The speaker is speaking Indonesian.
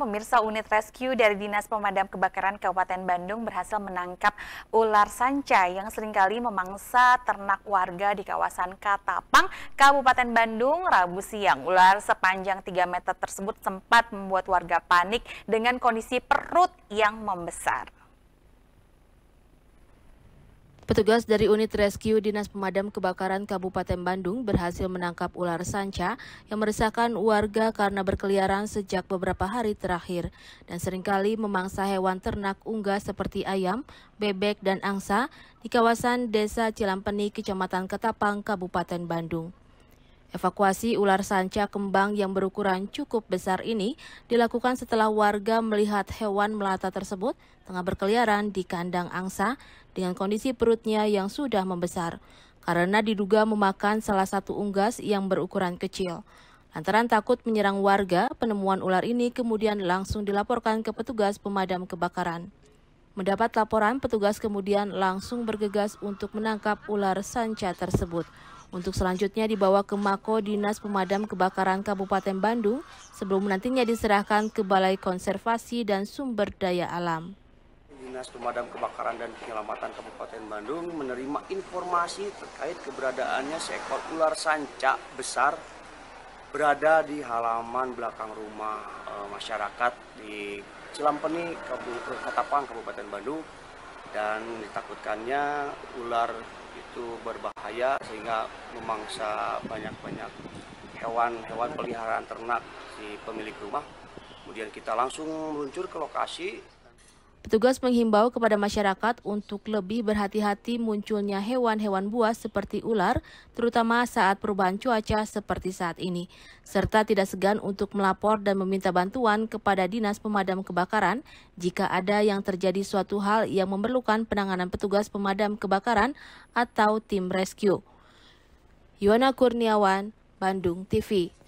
Pemirsa unit rescue dari Dinas Pemadam Kebakaran Kabupaten Bandung berhasil menangkap ular sanca yang seringkali memangsa ternak warga di kawasan Katapang, Kabupaten Bandung, Rabu siang. Ular sepanjang 3 meter tersebut sempat membuat warga panik dengan kondisi perut yang membesar. Petugas dari unit rescue Dinas Pemadam Kebakaran Kabupaten Bandung berhasil menangkap ular sanca yang meresahkan warga karena berkeliaran sejak beberapa hari terakhir dan seringkali memangsa hewan ternak unggas seperti ayam, bebek, dan angsa di kawasan Desa Cilampeni, Kecamatan Ketapang, Kabupaten Bandung. Evakuasi ular sanca kembang yang berukuran cukup besar ini dilakukan setelah warga melihat hewan melata tersebut tengah berkeliaran di kandang angsa dengan kondisi perutnya yang sudah membesar karena diduga memakan salah satu unggas yang berukuran kecil. Lantaran takut menyerang warga, penemuan ular ini kemudian langsung dilaporkan ke petugas pemadam kebakaran. Mendapat laporan, petugas kemudian langsung bergegas untuk menangkap ular sanca tersebut untuk selanjutnya dibawa ke Mako Dinas Pemadam Kebakaran Kabupaten Bandung sebelum nantinya diserahkan ke Balai Konservasi dan Sumber Daya Alam. Dinas Pemadam Kebakaran dan Penyelamatan Kabupaten Bandung menerima informasi terkait keberadaannya seekor ular sanca besar berada di halaman belakang rumah e, masyarakat di Cilampeni, Katapang, Kabupaten Bandung dan ditakutkannya ular itu berbahaya sehingga memangsa banyak-banyak hewan-hewan peliharaan ternak si pemilik rumah. Kemudian kita langsung meluncur ke lokasi Petugas menghimbau kepada masyarakat untuk lebih berhati-hati munculnya hewan-hewan buas seperti ular, terutama saat perubahan cuaca seperti saat ini, serta tidak segan untuk melapor dan meminta bantuan kepada Dinas Pemadam Kebakaran jika ada yang terjadi suatu hal yang memerlukan penanganan petugas pemadam kebakaran atau tim rescue. Yuana Kurniawan, Bandung TV.